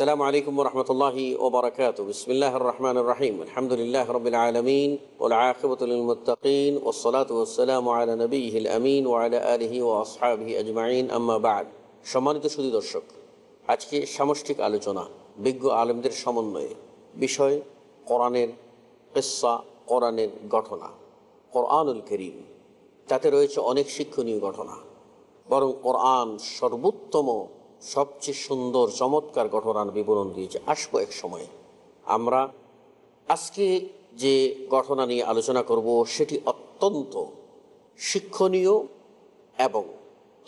আসসালামু আলাইকুম রহমতুল্লাহি ওবরাকাত বিসমিল্লাহ রহমান রাহিম আলহামদুলিল্লাহ রবিল আলমিন ওলাকিন ওসলাত ওসালাম আলা নবীল আমিন ওয়ালা আলহি ও আসহাবি আজমাইন আম্মাবাদ সম্মানিত সুদী দর্শক আজকে সামষ্টিক আলোচনা বিজ্ঞ আলমদের সমন্বয়ে বিষয় কোরআনের পেশা কোরআনের ঘটনা কোরআনুল করিম তাতে রয়েছে অনেক শিক্ষণীয় ঘটনা বরং কোরআন সর্বোত্তম সবচেয়ে সুন্দর চমৎকার ঘটনার বিবরণ দিয়েছে আসবো এক সময়ে আমরা আজকে যে ঘটনা নিয়ে আলোচনা করব সেটি অত্যন্ত শিক্ষণীয় এবং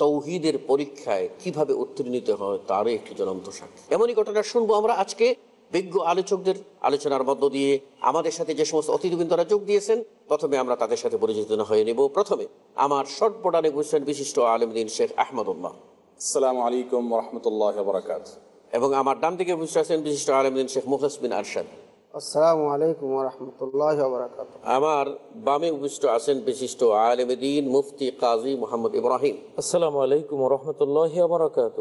তৌহিদের পরীক্ষায় কিভাবে উত্তীর্ণিত হয় তারও একটি জ্বলন্ত সাক্ষী এমনই ঘটনা শুনবো আমরা আজকে বিজ্ঞ আলোচকদের আলোচনার মধ্য দিয়ে আমাদের সাথে যে সমস্ত অতিথিবৃন্দরা যোগ দিয়েছেন প্রথমে আমরা তাদের সাথে পরিচিত হয়ে নেব প্রথমে আমার শর্ট বোর্ডানে বিশিষ্ট আলমদিন শেখ আহমদুল্লাহ আসসালামু আলাইকুম রহমতুল্লাহ বরাকাত এবং আমার ডান দিকে বসে আছেন বিশিষ্ট আলমদিন শেখ মুখস বিন আরশাদ আসসালামু আলাইকুম রহমতুল্লাহ বরাকাত আমার বামে উপস্থিত আছেন বিশিষ্ট আলমদিন মুফতি কাজী মোহাম্মদ ইব্রাহিম আসসালামু আলাইকুম রহমতুল্লাহ বরাকাত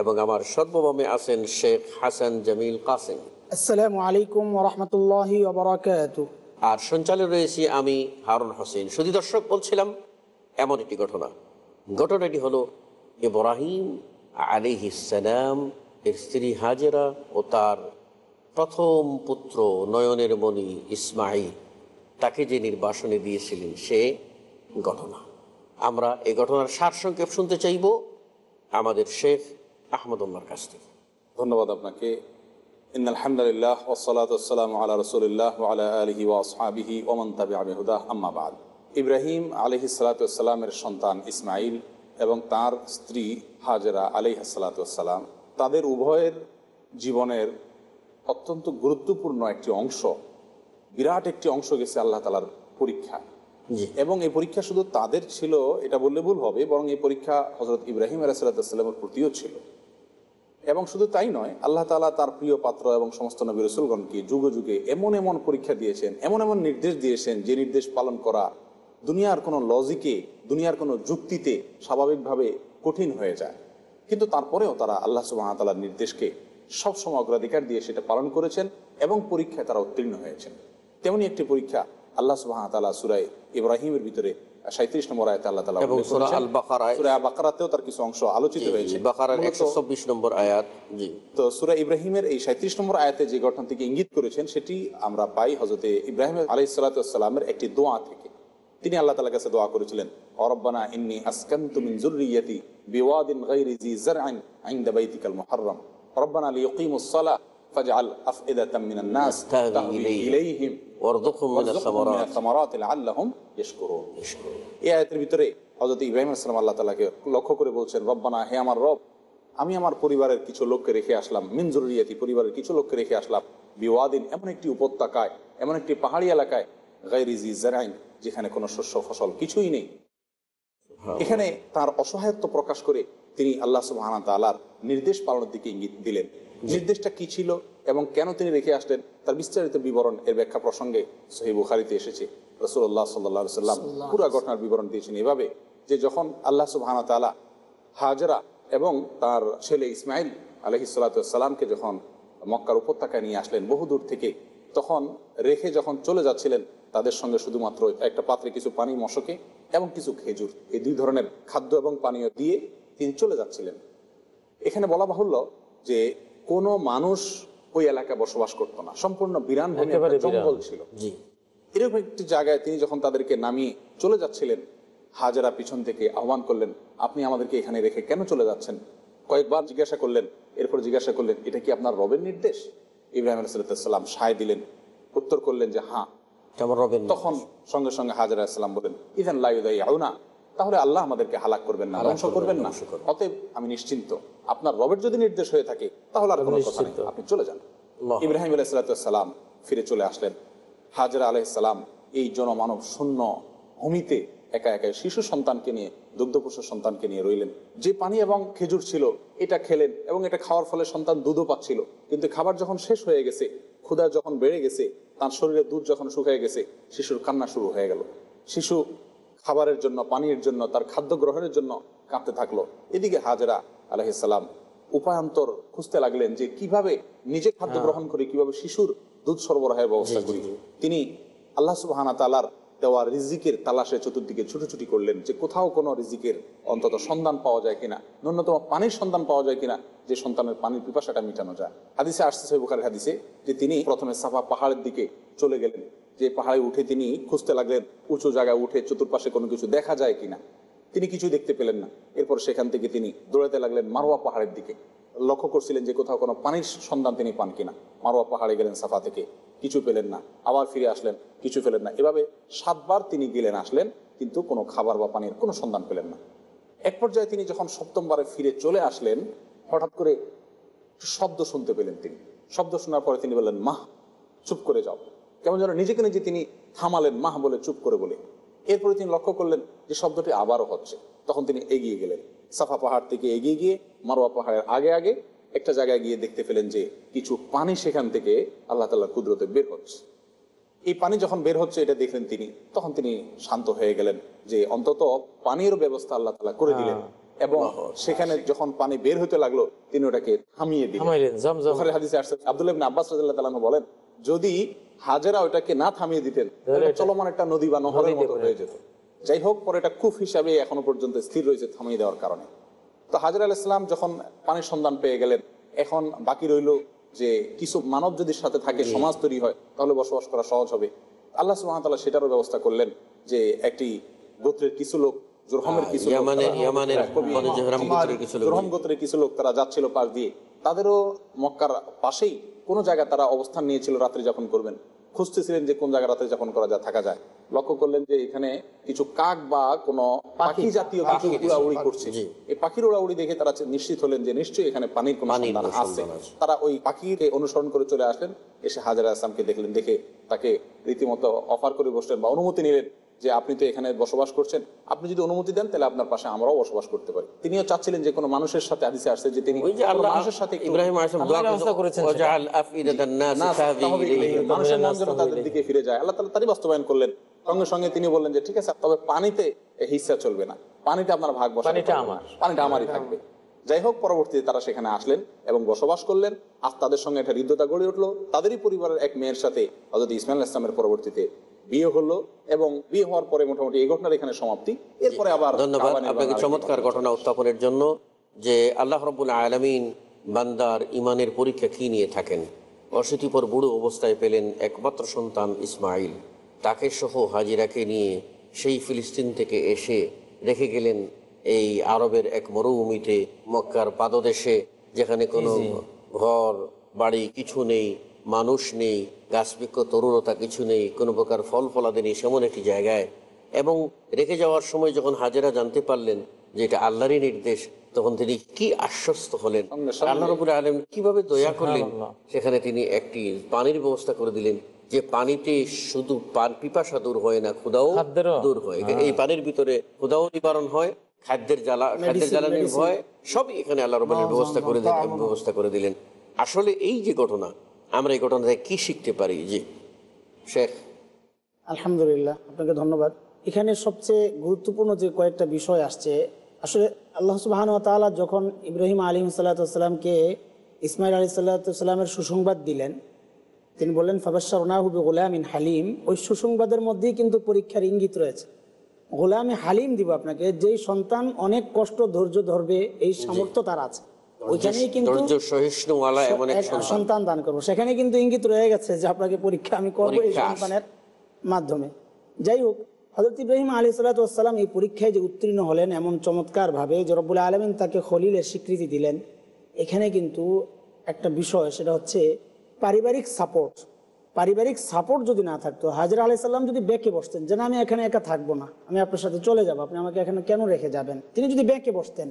এবং আমার সর্ববামে আছেন শেখ হাসান জামিল কাসেম আসসালামু আলাইকুম রহমতুল্লাহ বরাকাত আর সঞ্চালে রয়েছি আমি হারুন হোসেন শুধু দর্শক বলছিলাম এমন একটি ঘটনা ঘটনাটি হলো ইব্রাহিম ইসালাম এর স্ত্রী হাজেরা ও তার প্রথম পুত্র নয়নের মণি ইসমাইল তাকে যে নির্বাসনে দিয়েছিলেন সে ঘটনা আমরা এই ঘটনার সারসংক্ষেপ শুনতে চাইব আমাদের শেখ আহমদ উম্মার কাছ থেকে ধন্যবাদ আপনাকে আম্মাবাদ ইব্রাহিম আলহি সন্তান ইসমাইল এবং তার স্ত্রী হাজরা আলি হাসালাতাম তাদের উভয়ের জীবনের অত্যন্ত গুরুত্বপূর্ণ একটি অংশ বিরাট একটি অংশ গেছে আল্লাহ তালার পরীক্ষা এবং এই পরীক্ষা শুধু তাদের ছিল এটা বললে ভুল হবে বরং এই পরীক্ষা হজরত ইব্রাহিম আলাহিসাল্লামের প্রতিও ছিল এবং শুধু তাই নয় আল্লাহ তালা তার প্রিয় পাত্র এবং সমস্ত নবী রসুলগণকে যুগে যুগে এমন এমন পরীক্ষা দিয়েছেন এমন এমন নির্দেশ দিয়েছেন যে নির্দেশ পালন করা দুনিয়ার কোনো লজিকে দুনিয়ার কোনো যুক্তিতে স্বাভাবিকভাবে কঠিন হয়ে যায় কিন্তু তারপরেও তারা আল্লাহ সুবাহতালার নির্দেশকে সবসময় অগ্রাধিকার দিয়ে সেটা পালন করেছেন এবং পরীক্ষায় তারা উত্তীর্ণ হয়েছেন তেমনি একটি পরীক্ষা আল্লাহ সুবাহতালা সুরাই ইব্রাহিমের ভিতরে সেটি আমরা পাই হজরতে ইব্রাহিম আলাইসালাতামের একটি দোয়া থেকে তিনি আল্লাহ তালার কাছে দোয়া করেছিলেন অরব্বানা ইন্নি আসকান তুমিন জুরিয়াতি বিওয়াদিন গাইরি জি জারআন আইন্দা বাইতিকাল মুহাররম রব্বানা লিয়াকিমুস সালাহ ফাজআল আফইদাতাম মিনান নাস তাহবি ইলাইহিম ওয়ারযুকহুম মিনাস সামারাত সামারাত লাআল্লাহুম ইশকুরুন এই আয়াতের ভিতরে হযরত ইব্রাহিম আলাইহিস সালাম আল্লাহ তাআলাকে লক্ষ্য করে বলছেন রব্বানা হে আমার রব আমি আমার পরিবারের কিছু লোককে রেখে আসলাম মিন মিনজুরিয়াতি পরিবারের কিছু লোককে রেখে আসলাম বিওয়াদিন এমন একটি উপত্যকায় এমন একটি পাহাড়ি এলাকায় গাইরি জি জারআন যেখানে কোনো শস্য ফসল কিছুই নেই এখানে তার অসহায়ত্ব প্রকাশ করে তিনি আল্লাহ সুবাহানা তালার নির্দেশ পালনের দিকে ইঙ্গিত দিলেন নির্দেশটা কি ছিল এবং কেন তিনি রেখে আসলেন তার বিস্তারিত বিবরণ এর ব্যাখ্যা প্রসঙ্গে সহি বুখারিতে এসেছে রসুল্লাহ সাল্লা সাল্লাম পুরো ঘটনার বিবরণ দিয়েছেন এভাবে যে যখন আল্লাহ সুবাহানা তালা হাজরা এবং তার ছেলে ইসমাইল আলহি সাল্লাতামকে যখন মক্কার উপত্যকায় নিয়ে আসলেন বহুদূর থেকে তখন রেখে যখন চলে যাচ্ছিলেন তাদের সঙ্গে শুধুমাত্র একটা পাত্রে কিছু পানি মশকে এবং কিছু খেজুর এই দুই ধরনের খাদ্য এবং পানীয় দিয়ে তিনি চলে যাচ্ছিলেন এখানে বলা বাহুল্য যে কোনো মানুষ ওই এলাকায় বসবাস করতো না সম্পূর্ণ বিরান জঙ্গল ছিল এরকম একটি জায়গায় তিনি যখন তাদেরকে নামিয়ে চলে যাচ্ছিলেন হাজারা পিছন থেকে আহ্বান করলেন আপনি আমাদেরকে এখানে রেখে কেন চলে যাচ্ছেন কয়েকবার জিজ্ঞাসা করলেন এরপর জিজ্ঞাসা করলেন এটা কি আপনার রবের নির্দেশ ইব্রাহিম আলাইসাল্লাম সায় দিলেন উত্তর করলেন যে হ্যাঁ তখন সঙ্গে সঙ্গে বলেন লাউনা তাহলে আল্লাহ আমাদেরকে হালাক করবেন না ধ্বংস করবেন না অতএব আমি নিশ্চিন্ত আপনার রবের যদি নির্দেশ হয়ে থাকে তাহলে আর কোনো কথা নেই আপনি চলে যান ইব্রাহিম আলাইসালাম ফিরে চলে আসলেন হাজরা আলাইসালাম এই জনমানব শূন্য ভূমিতে একা একা শিশু সন্তানকে নিয়ে দুগ্ধপোষের সন্তানকে নিয়ে রইলেন যে পানি এবং খেজুর ছিল এটা খেলেন এবং এটা খাওয়ার ফলে সন্তান দুধও পাচ্ছিল কিন্তু খাবার যখন শেষ হয়ে গেছে ক্ষুদা যখন বেড়ে গেছে তার শরীরে দুধ যখন শুকিয়ে গেছে শিশুর কান্না শুরু হয়ে গেল শিশু খাবারের জন্য পানির জন্য তার খাদ্য গ্রহণের জন্য কাঁপতে থাকলো এদিকে হাজরা আলহিসাল্লাম উপায়ান্তর খুঁজতে লাগলেন যে কিভাবে নিজে খাদ্য হ্যাঁ। গ্রহণ করে কিভাবে শিশুর দুধ সরবরাহের ব্যবস্থা করি তিনি আল্লাহ সুবাহ তালার দেওয়া রিজিকের তালাশে চতুর্দিকে ছুটোছুটি করলেন যে কোথাও কোনো রিজিকের অন্তত সন্ধান পাওয়া যায় কিনা ন্যূনতম পানির সন্ধান পাওয়া যায় কিনা যে সন্তানের পানির পিপাসাটা মিটানো যায় হাদিসে আসছে সৈবুখারের হাদিসে যে তিনি প্রথমে সাফা পাহাড়ের দিকে চলে গেলেন যে পাহাড়ে উঠে তিনি খুঁজতে লাগলেন উঁচু জায়গায় উঠে চতুর্পাশে কোনো কিছু দেখা যায় কিনা তিনি কিছু দেখতে পেলেন না এরপর সেখান থেকে তিনি দৌড়াতে লাগলেন মারোয়া পাহাড়ের দিকে লক্ষ্য করছিলেন যে কোথাও কোনো পানির সন্ধান তিনি পান কিনা মারোয়া পাহাড়ে গেলেন সাফা থেকে কিছু পেলেন না আবার ফিরে আসলেন কিছু পেলেন না এভাবে সাতবার তিনি গেলেন আসলেন কিন্তু কোনো খাবার বা পানির কোনো সন্ধান পেলেন না এক পর্যায়ে তিনি যখন সপ্তমবারে ফিরে চলে আসলেন হঠাৎ করে শব্দ শুনতে পেলেন তিনি শব্দ শোনার পরে তিনি বললেন মাহ চুপ করে যাও কেমন যেন নিজেকে নিজে তিনি থামালেন মাহ বলে চুপ করে বলে এরপরে তিনি লক্ষ্য করলেন যে শব্দটি আবারও হচ্ছে তখন তিনি এগিয়ে গেলেন সাফা পাহাড় থেকে এগিয়ে গিয়ে মারোয়া পাহাড়ের আগে আগে একটা জায়গায় গিয়ে দেখতে পেলেন যে কিছু পানি সেখান থেকে আল্লাহ তাল্লাহ কুদরতে বের হচ্ছে এই পানি যখন বের হচ্ছে এটা দেখলেন তিনি তখন তিনি শান্ত হয়ে গেলেন যে অন্তত পানির ব্যবস্থা আল্লাহ তালা করে হ্যাঁ। দিলেন এবং সেখানে যখন পানি বের হতে লাগলো তিনি ওটাকে থামিয়ে দিলেন হাদিসে আব্দুল আব্বাস রাদিয়াল্লাহু বলেন যদি হাজারা ওটাকে না থামিয়ে দিতেন চলমান একটা নদী বা নহরের মতো হয়ে যেত যাই হোক পরে এটা খুব হিসাবে এখনো পর্যন্ত স্থির রয়েছে থামিয়ে দেওয়ার কারণে তো হাজির আল ইসলাম যখন পানির সন্ধান পেয়ে গেলেন এখন বাকি রইল যে কিছু মানব যদি সাথে থাকে সমাজ তৈরি হয় তাহলে বসবাস করা সহজ হবে আল্লাহ সুহামতাল্লাহ সেটারও ব্যবস্থা করলেন যে একটি গোত্রের কিছু লোক তারা তারা অবস্থান নিয়েছিল রাত্রি যাপন করবেন খুঁজতেছিলেন যে কোন জায়গায় রাত্রি যাপন করা যায় থাকা যায় লক্ষ্য করলেন যে এখানে কিছু কাক বা কোনো পাখি জাতীয় কিছু উড়াউড়ি করছে এই পাখির উড়াউড়ি দেখে তারা নিশ্চিত হলেন যে নিশ্চয়ই এখানে পানির কোনো আছে তারা ওই পাখিকে অনুসরণ করে চলে আসলেন এসে হাজারা আসলামকে দেখলেন দেখে তাকে রীতিমতো অফার করে বসলেন বা অনুমতি নিলেন যে আপনি তো এখানে বসবাস করছেন আপনি যদি অনুমতি দেন তাহলে আপনার পাশে আমরাও বসবাস করতে পারি তিনিও চাচ্ছিলেন যে কোনো মানুষের সাথে আদিসে আসছে যে তিনি মানুষের সাথে মানুষের মন যেন তাদের দিকে ফিরে যায় আল্লাহ তালা তারই বাস্তবায়ন করলেন সঙ্গে সঙ্গে তিনি বললেন যে ঠিক আছে তবে পানিতে হিসা চলবে না পানিতে আপনার ভাগ বসা পানিটা আমারই থাকবে যাই হোক পরবর্তীতে তারা সেখানে আসলেন এবং বসবাস করলেন আর তাদের সঙ্গে একটা হৃদ্যতা গড়ে উঠলো তাদেরই পরিবারের এক মেয়ের সাথে হজরত ইসমাইল ইসলামের পরবর্তীতে বিয়ে হলো এবং বিয়ে হওয়ার পরে মোটামুটি এই ঘটনার এখানে সমাপ্তি এরপরে আবার ধন্যবাদ আপনাকে চমৎকার ঘটনা উত্থাপনের জন্য যে আল্লাহ রবুল আলমিন বান্দার ইমানের পরীক্ষা কি নিয়ে থাকেন অশীতিপর বুড়ো অবস্থায় পেলেন একমাত্র সন্তান ইসমাইল তাকে সহ হাজিরাকে নিয়ে সেই ফিলিস্তিন থেকে এসে রেখে গেলেন এই আরবের এক মরুভূমিতে মক্কার পাদদেশে যেখানে কোনো ঘর বাড়ি কিছু নেই মানুষ নেই গাছবৃক্ষ তরুণতা কিছু নেই কোনো প্রকার ফল ফলাদি নেই সেমন একটি জায়গায় এবং রেখে যাওয়ার সময় যখন হাজেরা জানতে পারলেন যে এটা আল্লাহরই নির্দেশ তখন তিনি কি আশ্বস্ত হলেন আল্লাহ রবুল আলম কিভাবে দয়া করলেন সেখানে তিনি একটি পানির ব্যবস্থা করে দিলেন যে পানিতে শুধু পান পিপাসা দূর হয় না ক্ষুদাও দূর হয় হ্যাঁ। এই পানির ভিতরে ক্ষুদাও নিবারণ হয় খাদ্যের জ্বালা খাদ্যের জ্বালানির ভয় সবই এখানে আল্লাহ রবানের ব্যবস্থা করে দিলেন ব্যবস্থা করে দিলেন আসলে এই যে ঘটনা আমরা এই ঘটনা থেকে কি শিখতে পারি জি শেখ আলহামদুলিল্লাহ আপনাকে ধন্যবাদ এখানে সবচেয়ে গুরুত্বপূর্ণ যে কয়েকটা বিষয় আসছে আসলে আল্লাহ সুবাহান তালা যখন ইব্রাহিম আলিম সাল্লাতামকে ইসমাইল আলী সাল্লাতামের সুসংবাদ দিলেন তিনি বললেন ফাবাসার ওনাহুবি গোলামিন হালিম ওই সুসংবাদের মধ্যেই কিন্তু পরীক্ষার ইঙ্গিত রয়েছে গোলামে হালিম দিব আপনাকে যেই সন্তান অনেক কষ্ট ধৈর্য ধরবে এই সামর্থ্য তার আছে যাই হোক ইব্রাহিম এই পরীক্ষায় যে উত্তীর্ণ হলেন এমন চমৎকার ভাবে তাকে খলিলের স্বীকৃতি দিলেন এখানে কিন্তু একটা বিষয় সেটা হচ্ছে পারিবারিক সাপোর্ট পারিবারিক সাপোর্ট যদি না থাকতো হাজরা আলাইসাল্লাম যদি বেঁকে বসতেন যে না আমি এখানে একা থাকবো না আমি আপনার সাথে চলে যাবো আপনি আমাকে এখানে কেন রেখে যাবেন তিনি যদি বেঁকে বসতেন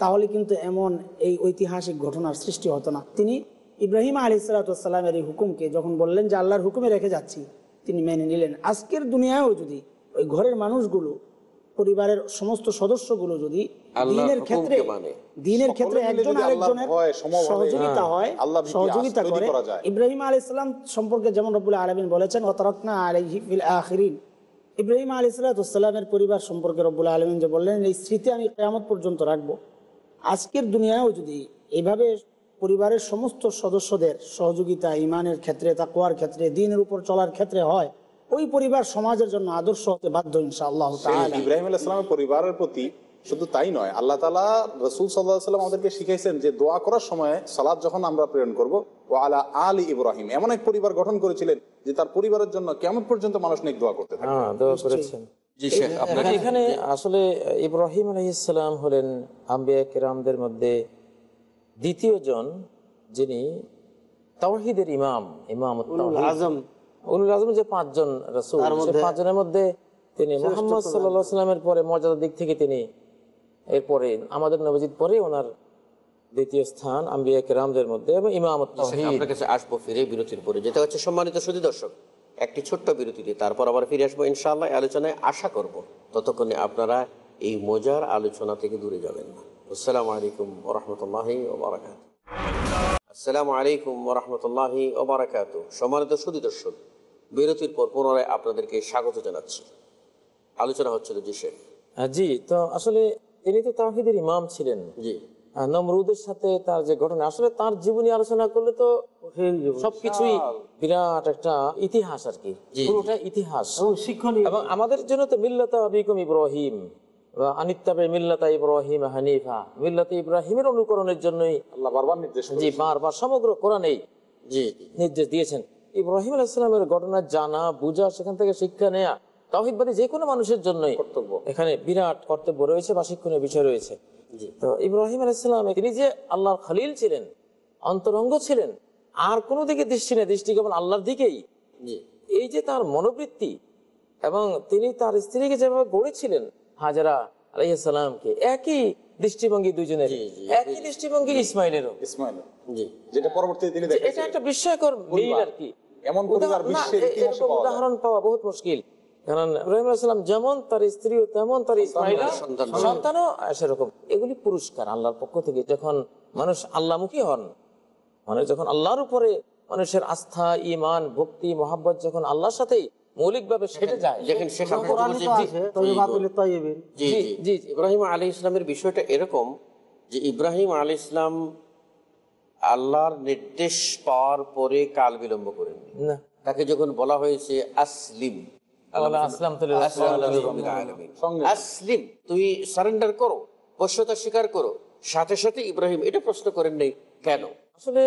তাহলে কিন্তু এমন এই ঐতিহাসিক ঘটনার সৃষ্টি হতো না তিনি ইব্রাহিম আলি সালাতামের এই হুকুমকে যখন বললেন যে আল্লাহর হুকুমে রেখে যাচ্ছি তিনি মেনে নিলেন আজকের দুনিয়ায়ও যদি ওই ঘরের মানুষগুলো পরিবারের সমস্ত সদস্যগুলো যদি দিনের ক্ষেত্রে মানে। দিনের ক্ষেত্রে একজন আরেকজনের সহযোগিতা হ্যাঁ, হয় সহযোগিতা করে ইব্রাহিম সম্পর্কে যেমন রবুল আলমিন বলেছেন ইব্রাহিম পরিবার সম্পর্কে আলমিন যে বললেন এই স্মৃতি আমি কেয়ামত পর্যন্ত রাখবো আজকের দুনিয়াও যদি এভাবে পরিবারের সমস্ত সদস্যদের সহযোগিতা ইমানের ক্ষেত্রে তাকুয়ার ক্ষেত্রে দিনের উপর চলার ক্ষেত্রে হয় ওই পরিবার সমাজের জন্য আদর্শ হতে বাধ্য ইনশাআল্লাহ ইব্রাহিম আলাইসালামের পরিবারের প্রতি শুধু তাই নয় আল্লাহ তালা রসুল সাল্লাহাম আমাদেরকে শিখাইছেন যে দোয়া করার সময় সালাদ যখন আমরা প্রেরণ করব ও আলা আলী ইব্রাহিম এমন এক পরিবার গঠন করেছিলেন যে তার পরিবারের জন্য কেমন পর্যন্ত মানুষ নেক দোয়া করতে থাকে হ্যাঁ, করেছেন এখানে আসলে ইব্রাহিম আলহিসাম হলেন আম্বিয়া কেরামদের মধ্যে দ্বিতীয় জন যিনি তাওহিদের ইমাম ইমাম আজম যে পাঁচজন পাঁচজনের মধ্যে তিনি মোহাম্মদ সাল্লামের পরে মর্যাদার দিক থেকে তিনি এরপরে আমাদের পরে ওনার দ্বিতীয় স্থান মধ্যে এবং আসবো ফিরে বিরতির পরে যেটা হচ্ছে সম্মানিত সুদি দর্শক একটি ছোট্ট দিয়ে তারপর আবার ফিরে আসবো ইনশাল্লাহ আলোচনায় আশা করব ততক্ষণে আপনারা এই মজার আলোচনা থেকে দূরে যাবেন না আসসালামু আলাইকুম রহমতুল্লাহ আসসালামু আলাইকুম রহমতুল্লাহ ওবরাকাত সম্মানিত সুদী দর্শক বিরতির পর পুনরায় আপনাদেরকে স্বাগত জানাচ্ছি আলোচনা হচ্ছিল জি জি তো আসলে তিনি তো তাহিদের ইমাম ছিলেন জি নমরুদের সাথে তার যে ঘটনা আসলে তার জীবনী আলোচনা করলে তো সবকিছুই বিরাট একটা ইতিহাস আর কি ইতিহাস এবং আমাদের জন্য তো মিল্লতা বিকম ইব্রাহিম আনিত্তাবে মিল্লাতা ইব্রাহিম হানিফা মিল্লাতে ইব্রাহিমের অনুকরণের জন্যই আল্লাহ বারবার নির্দেশ জি বারবার সমগ্র কোরআনেই জি নির্দেশ দিয়েছেন ইব্রাহিম আলাহিসের ঘটনা জানা বুঝা সেখান থেকে শিক্ষা নেয়া তাহিদবাদী যে কোনো মানুষের জন্যই কর্তব্য এখানে বিরাট কর্তব্য রয়েছে বা শিক্ষণীয় বিষয় রয়েছে তো ইব্রাহিম আলাহিসাম তিনি যে আল্লাহর খালিল ছিলেন অন্তরঙ্গ ছিলেন আর কোনো দিকে দৃষ্টি নেই দৃষ্টি কেবল আল্লাহর দিকেই এই যে তার মনোবৃত্তি এবং তিনি তার স্ত্রীকে যেভাবে গড়েছিলেন হাজারা আলাইসালামকে একই দৃষ্টিভঙ্গি দুজনের একই দৃষ্টিভঙ্গি ইসমাইলেরও ইসমাইল যেটা পরবর্তীতে তিনি এটা একটা বিস্ময়কর মিল আর কি এমন উদাহরণ পাওয়া মুশকিল যেমন তার স্ত্রী তেমন তার সন্তানও সেরকম এগুলি পুরস্কার আল্লাহর পক্ষ থেকে যখন মানুষ আল্লাহমুখী হন মানুষ যখন আল্লাহর উপরে মানুষের আস্থা ইমান ভক্তি মহাব্বত যখন আল্লাহর মৌলিক ভাবে সেটা যায় ইব্রাহিম আলী ইসলামের বিষয়টা এরকম যে ইব্রাহিম আলী ইসলাম আল্লাহর নির্দেশ পাওয়ার পরে কাল বিলম্ব করেননি তাকে যখন বলা হয়েছে আসলিম আসলিম তুমি সারেন্ডার করো স্বীকার করো সাথে সাথে ইব্রাহিম এটা প্রশ্ন করেন নাই কেন আসলে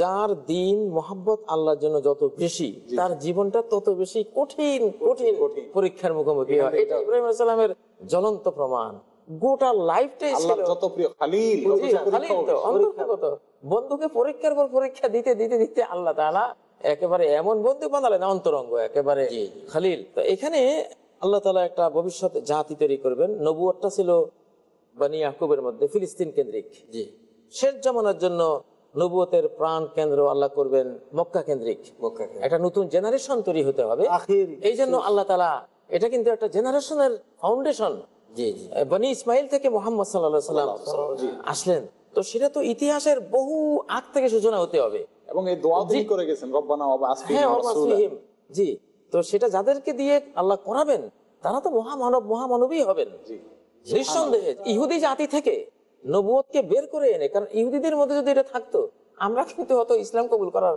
যার দিন মোহাম্মত আল্লাহর জন্য যত বেশি তার জীবনটা তত বেশি কঠিন কঠিন পরীক্ষার মুখোমুখি হয় হ্যাঁ, এটা ইব্রাহিম জ্বলন্ত প্রমাণ গোটা লাইফটাই ছিল যত প্রিয় খালিল বন্ধুকে পরীক্ষার পর পরীক্ষা দিতে দিতে দিতে আল্লাহ তালা একেবারে এমন বন্ধু বানালেন অন্তরঙ্গ একেবারে খালিল তো এখানে আল্লাহ তালা একটা ভবিষ্যৎ জাতি তৈরি করবেন নবুয়ারটা ছিল বানি মধ্যে ফিলিস্তিন কেন্দ্রিক শেষ জামানার জন্য নবুয়তের প্রাণ কেন্দ্র আল্লাহ করবেন মক্কা কেন্দ্রিক একটা নতুন জেনারেশন তৈরি হতে হবে এই জন্য আল্লাহ তালা এটা কিন্তু একটা জেনারেশনের ফাউন্ডেশন বনি ইসমাইল থেকে মোহাম্মদ সাল্লাম আসলেন তো সেটা তো ইতিহাসের বহু আগ থেকে সূচনা হতে হবে এবং এই দোয়া করে গেছেন হ্যাঁ, জি তো সেটা যাদেরকে দিয়ে আল্লাহ করাবেন তারা তো মহামানব মহামানবী হবেন নিঃসন্দেহে ইহুদি জাতি থেকে নবুয়কে বের করে এনে কারণ ইহুদিদের মধ্যে যদি এটা থাকতো আমরা কিন্তু হয়তো ইসলাম কবুল করার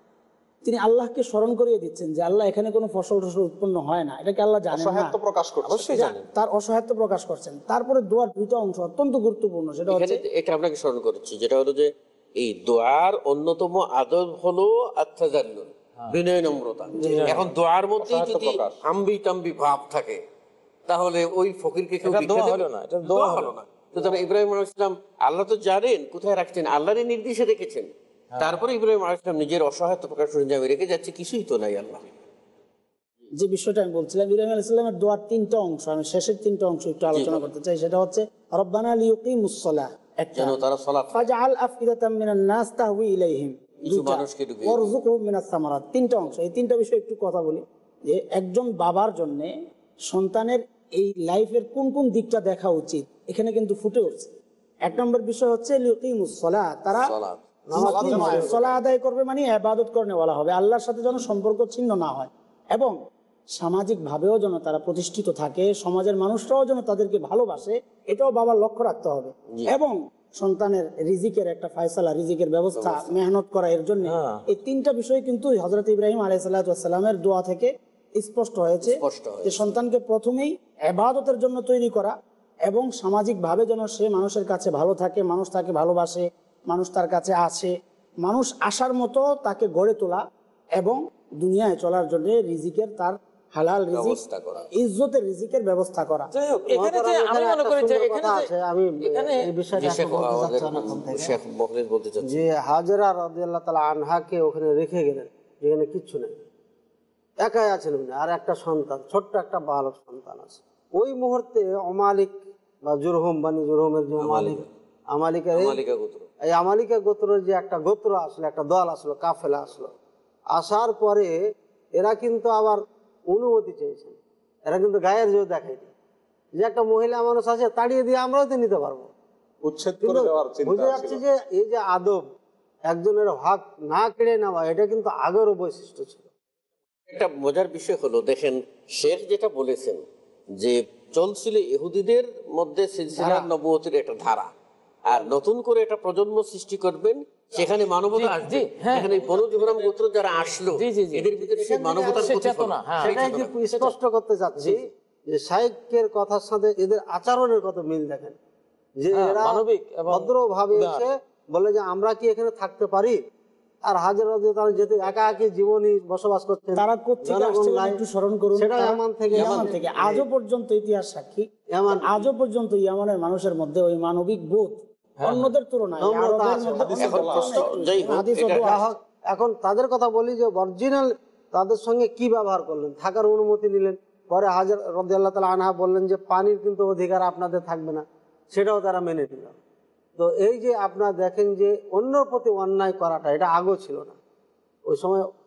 তিনি আল্লাহকে স্মরণ করিয়ে দিচ্ছেন যে আল্লাহ এখানে কোনো ফসল টসল উৎপন্ন হয় না এটাকে আল্লাহ জানেন প্রকাশ করছেন তার অসহায়ত্ব প্রকাশ করছেন তারপরে দোয়ার দুইটা অংশ অত্যন্ত গুরুত্বপূর্ণ সেটা হচ্ছে এটা আপনাকে স্মরণ করছি যেটা হলো যে এই দোয়ার অন্যতম আদর হলো আত্মাজাল্লুল হ্যাঁ। বিনয় নম্রতা এখন দোয়ার মধ্যে যদি আম্বি টাম্বি ভাব থাকে তাহলে ওই ফকিরকে কেউ দোয়া হলো না এটা দোয়া হলো না তো তবে ইব্রাহিম আল্লাহ তো জানেন কোথায় রাখছেন আল্লাহরের নির্দেশে রেখেছেন হ্যাঁ। তারপরে ইব্রাহিম আলাইসলাম নিজের অসহায়ত্ব প্রকাশ করে আমি রেখে যাচ্ছে কিছুই তো নাই আল্লাহ যে বিষয়টা আমি বলছিলাম ইব্রাহিম আলাইসাল্লামের দোয়ার তিনটা অংশ আমি শেষের তিনটা অংশ একটু আলোচনা করতে চাই সেটা হচ্ছে রব্বানা আলী মুসলা দিকটা দেখা উচিত এখানে কিন্তু ফুটে উঠছে এক নম্বর বিষয় হচ্ছে তারা সলা আদায় করবে মানে আবাদত বলা হবে আল্লাহর সাথে যেন সম্পর্ক ছিন্ন না হয় এবং সামাজিকভাবেও যেন তারা প্রতিষ্ঠিত থাকে সমাজের মানুষরাও যেন তাদেরকে ভালোবাসে এটাও বাবার লক্ষ্য রাখতে হবে এবং সন্তানের রিজিকের একটা ফায়সালা রিজিকের ব্যবস্থা মেহনত করা এর জন্য হ্যাঁ। এই তিনটা বিষয় কিন্তু হজরত ইব্রাহিম আলাইসাল্লামের দোয়া থেকে স্পষ্ট হয়েছে যে সন্তানকে প্রথমেই আবাদতের জন্য তৈরি করা এবং সামাজিকভাবে যেন সে মানুষের কাছে ভালো থাকে মানুষ তাকে ভালোবাসে মানুষ তার কাছে আছে মানুষ আসার মতো তাকে গড়ে তোলা এবং দুনিয়ায় চলার জন্য রিজিকের তার হালাল রিজিক ইজ্জতের রিজিকের ব্যবস্থা করা এখানে যে আমি মানে মনে করি যে আনহাকে ওখানে রেখে গেলেন যেখানে কিচ্ছু নেই একাই আছেন উনি আর একটা সন্তান ছোট্ট একটা বালক সন্তান আছে ওই মুহূর্তে অমালিক বা জুরহম বানি জুরহমের যে মালিক আমালিকের এই আমালিকা গোত্রের যে একটা গোত্র আসলো একটা দল আসলো কাফেলা আসলো আসার পরে এরা কিন্তু আবার অনুমতি চেয়েছেন এরা কিন্তু গায়ের জোর দেখায়নি যে একটা মহিলা মানুষ আছে তাড়িয়ে দিয়ে আমরাও তো নিতে পারবো যে এই যে আদব একজনের হক না কেড়ে এটা কিন্তু আগেরও বৈশিষ্ট্য ছিল একটা মজার বিষয় হলো দেখেন শেখ যেটা বলেছেন যে মধ্যে একটা ধারা আর নতুন করে একটা প্রজন্ম সৃষ্টি করবেন সেখানে মানবতা আসবে হ্যাঁ। এখানে গোত্র যারা আসলো এদের ভিতরে সেই মানবতার চেতনা হ্যাঁ। সেটাই হ্যাঁ, স্পষ্ট করতে চাচ্ছি যে কথার সাথে এদের আচরণের কথা মিল দেখেন যে এরা মানবিক ভাবে এসে বলে যে আমরা কি এখানে থাকতে পারি আর হাজার হাজার তারা যেতে একা একই জীবনই বসবাস করছে তারা একটু স্মরণ করুন সেটা ইয়ামান থেকে ইয়ামান থেকে আজও পর্যন্ত ইতিহাস সাক্ষী ইয়ামান আজও পর্যন্ত ইয়ামানের মানুষের মধ্যে ওই মানবিক বোধ হ্যাঁ। অন্যদের তুলনায় এখন তাদের কথা বলি যে অরিজিনাল তাদের সঙ্গে কি ব্যবহার করলেন থাকার অনুমতি নিলেন পরে হাজার রদি তালা আনহা বললেন যে পানির কিন্তু অধিকার আপনাদের থাকবে না সেটাও তারা মেনে নিল তো এই যে আপনারা দেখেন যে অন্যর প্রতি অন্যায় করাটা এটা আগেও ছিল না ওই সময়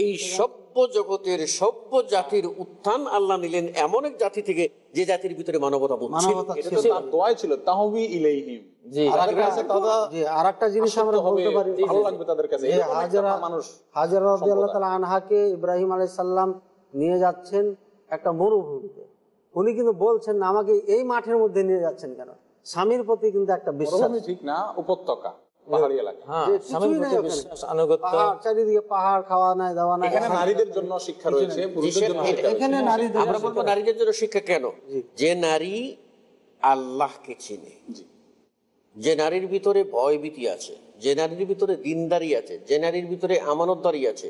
এই সভ্য জগতের সভ্য জাতির উত্থান আল্লাহ নিলেন এমন এক জাতি থেকে যে জাতির ভিতরে মানবতা ছিল ইব্রাহিম আলাইসাল্লাম নিয়ে যাচ্ছেন একটা মরুভূমিতে উনি কিন্তু বলছেন আমাকে এই মাঠের মধ্যে নিয়ে যাচ্ছেন কেন স্বামীর প্রতি কিন্তু একটা বিশ্বাস ঠিক না উপত্যকা হ্যাঁ, যে নারী আল্লাহকে চিনে যে নারীর ভিতরে ভয় ভীতি আছে যে নারীর ভিতরে দিনদারি আছে যে নারীর ভিতরে আমানতদারি আছে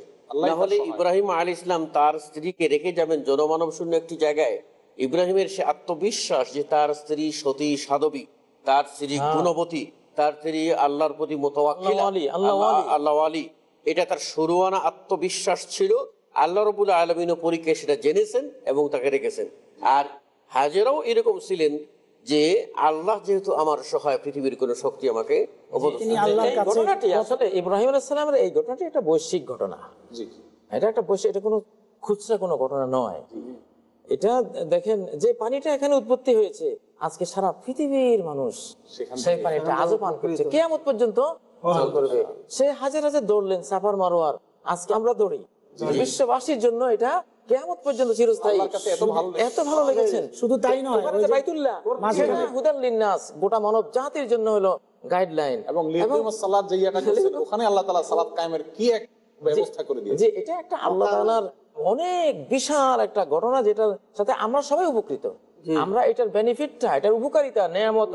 তাহলে ইব্রাহিম আল ইসলাম তার স্ত্রীকে রেখে যাবেন জনমানব শূন্য একটি জায়গায় ইব্রাহিমের সে আত্মবিশ্বাস যে তার স্ত্রী সতী সাধবী তার স্ত্রী হ্যাঁ। গুণবতী তার তিনি আল্লাহর প্রতি আলী এটা তার সরুয়ানা আত্মবিশ্বাস ছিল আল্লাহ রবুল সেটা জেনেছেন এবং তাকে রেখেছেন আর হাজেরাও এরকম ছিলেন যে আল্লাহ যেহেতু আমার সহায় পৃথিবীর কোন শক্তি আমাকে ঘটনাটি আসলে ইব্রাহিম আলাইসালামের এই ঘটনাটি একটা বৈশ্বিক ঘটনা এটা একটা বৈশ্বিক এটা কোনো খুচরা কোনো ঘটনা নয় এটা দেখেন যে পানিটা এখানে উৎপত্তি হয়েছে আজকে সারা পৃথিবীর মানুষ কেয়ামত পর্যন্ত করবে সে হাজার হাজার দৌড়লেন সাফার মারোয়ার আজকে আমরা দৌড়ি বিশ্ববাসীর জন্য এটা গোটা মানব জাতির জন্য হলো গাইডলাইন এবং ওখানে আল্লাহ কি এক করে যে এটা একটা আল্লাহ অনেক বিশাল একটা ঘটনা যেটার সাথে আমরা সবাই উপকৃত আমরা এটার বেনিফিটটা এটার উপকারিতা নেয়ামত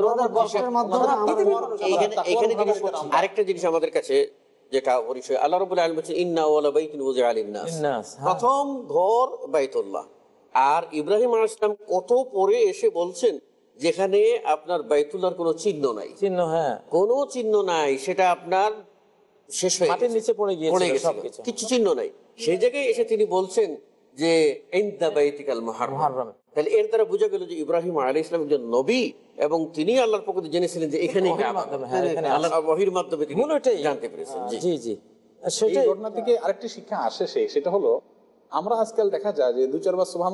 আরেকটা জিনিস আমাদের কাছে যেটা পরিচয় আল্লাহ রবুল হ্যাঁ। প্রথম ঘর বাইতুল্লাহ আর ইব্রাহিম আলাইহিস কত পরে এসে বলছেন যেখানে আপনার বাইতুল্লাহর কোনো চিহ্ন নাই চিহ্ন হ্যাঁ কোন চিহ্ন নাই সেটা আপনার শেষ হয়ে গেছে নিচে কিছু চিহ্ন নাই সেই জায়গায় এসে তিনি বলছেন যে তাহলে এর দ্বারা গেল যে ইব্রাহিম আলী ইসলাম একজন নবী এবং তিনি আল্লাহর পক্ষ জেনেছিলেন যে এখানে মাধ্যমে হ্যাঁ, জানতে পেরেছেন জি জি ঘটনা থেকে আরেকটি শিক্ষা আসে সে সেটা হলো আমরা আজকাল দেখা যায় যে দু চারবার সুহান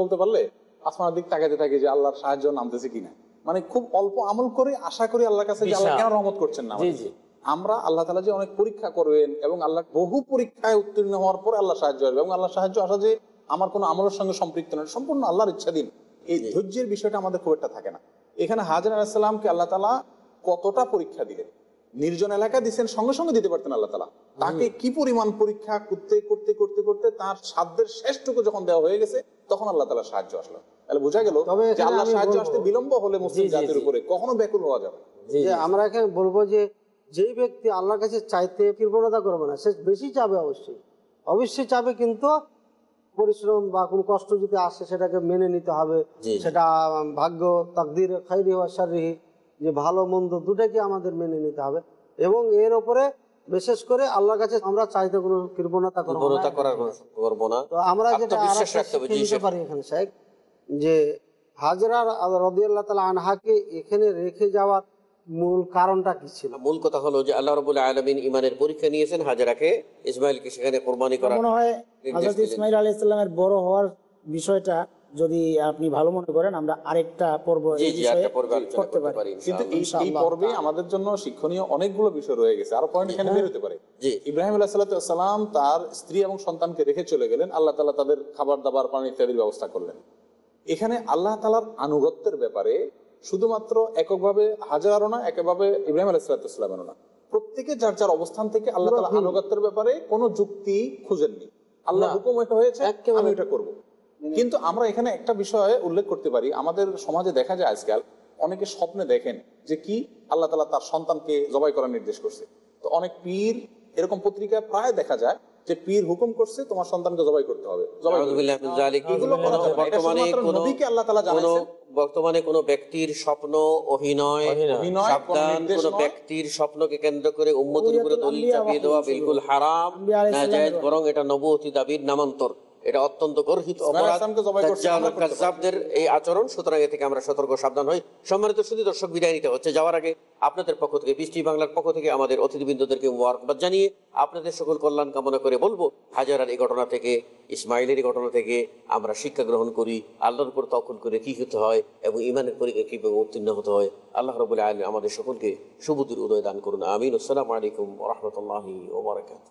বলতে পারলে আসমানের দিক তাকাতে থাকে যে আল্লাহর সাহায্য নামতেছে কিনা মানে খুব অল্প আমল করে আশা করি আল্লাহর কাছে আল্লাহ কেন রহমত করছেন না জি জি আমরা আল্লাহ তালা যে অনেক পরীক্ষা করবেন এবং আল্লাহ বহু পরীক্ষায় উত্তীর্ণ হওয়ার পর আল্লাহ সাহায্য হবে এবং আল্লাহ সাহায্য আসা যে আমার কোনো আমলের সঙ্গে সম্পৃক্ত নয় সম্পূর্ণ আল্লাহর ইচ্ছা দিন এই ধৈর্যের বিষয়টা আমাদের খুব একটা থাকে না এখানে হাজার আলাহিসাল্লামকে আল্লাহ তালা কতটা পরীক্ষা দিলেন নির্জন এলাকা দিচ্ছেন সঙ্গে সঙ্গে দিতে পারতেন আল্লাহ তালা তাকে কি পরিমাণ পরীক্ষা করতে করতে করতে করতে তার সাধ্যের শেষটুকু যখন দেওয়া হয়ে গেছে তখন আল্লাহ তালা সাহায্য আসলো তাহলে বোঝা গেল আল্লাহ সাহায্য আসতে বিলম্ব হলে মুসলিম জাতির উপরে কখনো ব্যাকুল হওয়া যাবে আমরা এখানে বলবো যে যেই ব্যক্তি আল্লাহর কাছে চাইতে কৃপণতা করবে না সে বেশি চাবে অবশ্যই অবশ্যই চাবে কিন্তু পরিশ্রম বা কোনো কষ্ট যদি আসে সেটাকে মেনে নিতে হবে সেটা ভাগ্য তাকদির খাইরি হওয়া শারীরিক যে ভালো মন্দ দুটাকে আমাদের মেনে নিতে হবে এবং এর ওপরে বিশেষ করে আল্লাহর কাছে আমরা চাইতে কোনো কৃপণতা করবো না তো আমরা যেটা শিখতে পারি এখানে সাহেব যে হাজরার রদি আল্লাহ তালা আনহাকে এখানে রেখে যাওয়ার মূল কারণটা কি ছিল মূল কথা হলো যে আল্লাহ রবুল্লাহ আলমিন ইমানের পরীক্ষা নিয়েছেন হাজারাকে ইসমাইলকে সেখানে কোরবানি করা মনে হয় হজরত ইসমাইল আলী ইসলামের বড় হওয়ার বিষয়টা যদি আপনি ভালো মনে করেন আমরা আরেকটা পর্ব করতে পারি কিন্তু এই পর্বে আমাদের জন্য শিক্ষণীয় অনেকগুলো বিষয় রয়ে গেছে আরো পয়েন্ট এখানে হ্যাঁ। বের হতে পারে যে ইব্রাহিম আলাহাম তার স্ত্রী এবং সন্তানকে রেখে চলে গেলেন আল্লাহ তালা তাদের খাবার দাবার পানি ইত্যাদির ব্যবস্থা করলেন এখানে আল্লাহ তালার আনুগত্যের ব্যাপারে শুধুমাত্র এককভাবে হাজারও না একভাবে ইব্রাহিম আলাইসালাতামেরও না প্রত্যেকে যার যার অবস্থান থেকে আল্লাহ তালা আনুগাত্যের ব্যাপারে কোনো যুক্তি খুঁজেননি আল্লাহ হুকুম এটা হয়েছে আমি এটা করব। কিন্তু আমরা এখানে একটা বিষয় উল্লেখ করতে পারি আমাদের সমাজে দেখা যায় আজকাল অনেকে স্বপ্নে দেখেন যে কি আল্লাহ তালা তার সন্তানকে জবাই করার নির্দেশ করছে তো অনেক পীর এরকম পত্রিকা প্রায় দেখা যায় যে পীর হুকুম করছে তোমার সন্তানকে জবাই করতে হবে বর্তমানে নবীকে আল্লাহ তাআলা জানাইছেন বর্তমানে কোনো ব্যক্তির স্বপ্ন অভিনয় সাবধান কোনো ব্যক্তির স্বপ্নকে কেন্দ্র করে উম্মতের উপরে দলিল চাপিয়ে দেওয়া বিলকুল হারাম বরং এটা নবতি দাবির নামান্তর এটা অত্যন্ত গর্হিত এই আচরণ সুতরাং এ থেকে আমরা সতর্ক সাবধান হই সম্মানিত শুধু দর্শক বিদায় নিতে হচ্ছে যাওয়ার আগে আপনাদের পক্ষ থেকে বৃষ্টি বাংলার পক্ষ থেকে আমাদের অতিথিবৃন্দদেরকে মোবারকবাদ জানিয়ে আপনাদের সকল কল্যাণ কামনা করে বলবো হাজারার এই ঘটনা থেকে ইসমাইলের এই ঘটনা থেকে আমরা শিক্ষা গ্রহণ করি আল্লাহর উপর তখন করে কী হতে হয় এবং ইমানের পরীক্ষা কীভাবে উত্তীর্ণ হতে হয় আল্লাহ রবুল্লা আলম আমাদের সকলকে সুবুদির উদয় দান করুন আমিন আসসালামু আলাইকুম রহমতুল্লাহ ওবরাকাত